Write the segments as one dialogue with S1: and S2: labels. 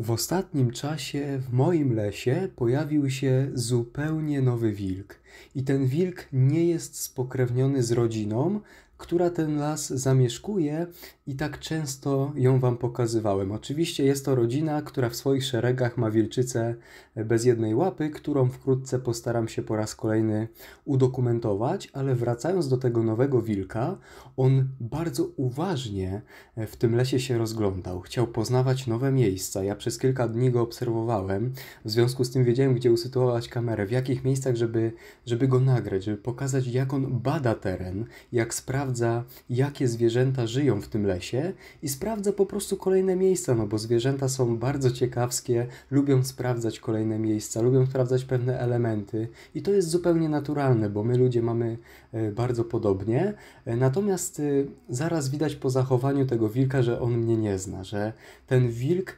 S1: W ostatnim czasie w moim lesie pojawił się zupełnie nowy wilk. I ten wilk nie jest spokrewniony z rodziną, która ten las zamieszkuje i tak często ją wam pokazywałem. Oczywiście jest to rodzina, która w swoich szeregach ma wilczycę bez jednej łapy, którą wkrótce postaram się po raz kolejny udokumentować, ale wracając do tego nowego wilka, on bardzo uważnie w tym lesie się rozglądał. Chciał poznawać nowe miejsca. Ja przez kilka dni go obserwowałem, w związku z tym wiedziałem, gdzie usytuować kamerę, w jakich miejscach, żeby, żeby go nagrać, żeby pokazać, jak on bada teren, jak sprawdza sprawdza, jakie zwierzęta żyją w tym lesie i sprawdza po prostu kolejne miejsca, no bo zwierzęta są bardzo ciekawskie, lubią sprawdzać kolejne miejsca, lubią sprawdzać pewne elementy i to jest zupełnie naturalne, bo my ludzie mamy e, bardzo podobnie. E, natomiast e, zaraz widać po zachowaniu tego wilka, że on mnie nie zna, że ten wilk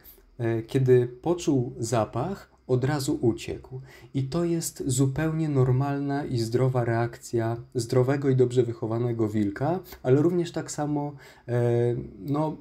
S1: kiedy poczuł zapach, od razu uciekł. I to jest zupełnie normalna i zdrowa reakcja zdrowego i dobrze wychowanego wilka, ale również tak samo, e, no,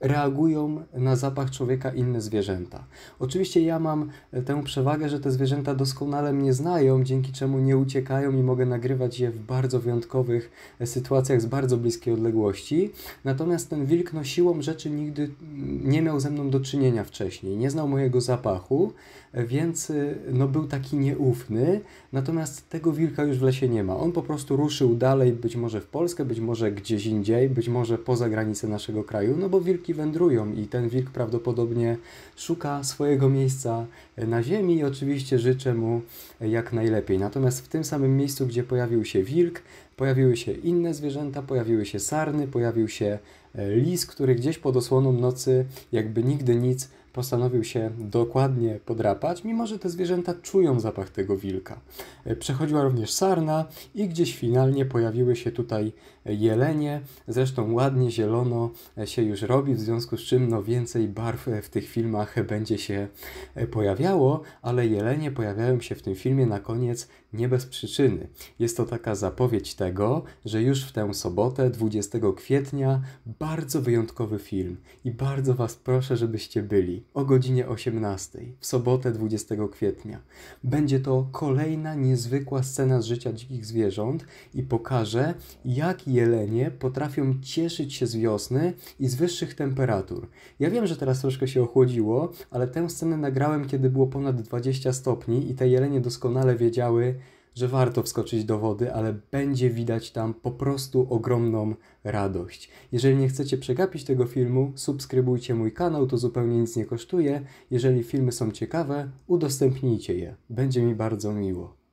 S1: reagują na zapach człowieka inne zwierzęta. Oczywiście ja mam e, tę przewagę, że te zwierzęta doskonale mnie znają, dzięki czemu nie uciekają i mogę nagrywać je w bardzo wyjątkowych e, sytuacjach z bardzo bliskiej odległości. Natomiast ten wilk no siłą rzeczy nigdy mm, nie miał ze mną do czynienia wcześniej, nie znał mojego zapachu, e, więc no był taki nieufny. Natomiast tego wilka już w lesie nie ma. On po prostu ruszył dalej, być może w Polskę, być może gdzieś indziej, być może poza granice naszego kraju, no bo wilk wilki wędrują i ten wilk prawdopodobnie szuka swojego miejsca na ziemi i oczywiście życzę mu jak najlepiej. Natomiast w tym samym miejscu, gdzie pojawił się wilk, Pojawiły się inne zwierzęta, pojawiły się sarny, pojawił się e, lis, który gdzieś pod osłoną nocy, jakby nigdy nic, postanowił się dokładnie podrapać, mimo że te zwierzęta czują zapach tego wilka. E, przechodziła również sarna i gdzieś finalnie pojawiły się tutaj e, jelenie. Zresztą ładnie zielono się już robi, w związku z czym no więcej barw w tych filmach będzie się pojawiało, ale jelenie pojawiają się w tym filmie na koniec nie bez przyczyny. Jest to taka zapowiedź tego, tego, że już w tę sobotę, 20 kwietnia, bardzo wyjątkowy film i bardzo Was proszę, żebyście byli o godzinie 18 w sobotę 20 kwietnia. Będzie to kolejna niezwykła scena z życia dzikich zwierząt i pokaże, jak jelenie potrafią cieszyć się z wiosny i z wyższych temperatur. Ja wiem, że teraz troszkę się ochłodziło, ale tę scenę nagrałem, kiedy było ponad 20 stopni i te jelenie doskonale wiedziały, że warto wskoczyć do wody, ale będzie widać tam po prostu ogromną radość. Jeżeli nie chcecie przegapić tego filmu, subskrybujcie mój kanał, to zupełnie nic nie kosztuje. Jeżeli filmy są ciekawe, udostępnijcie je. Będzie mi bardzo miło.